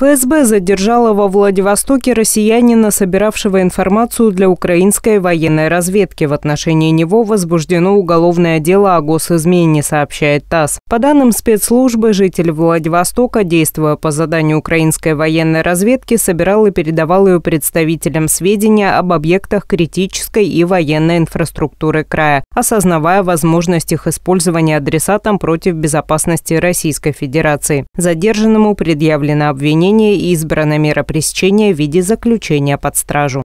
ФСБ задержала во Владивостоке россиянина, собиравшего информацию для украинской военной разведки. В отношении него возбуждено уголовное дело о госизмене, сообщает ТАСС. По данным спецслужбы, житель Владивостока, действуя по заданию украинской военной разведки, собирал и передавал ее представителям сведения об объектах критической и военной инфраструктуры края, осознавая возможность их использования адресатом против безопасности Российской Федерации. Задержанному предъявлено обвинение исполнения избрана мера пресечения в виде заключения под стражу.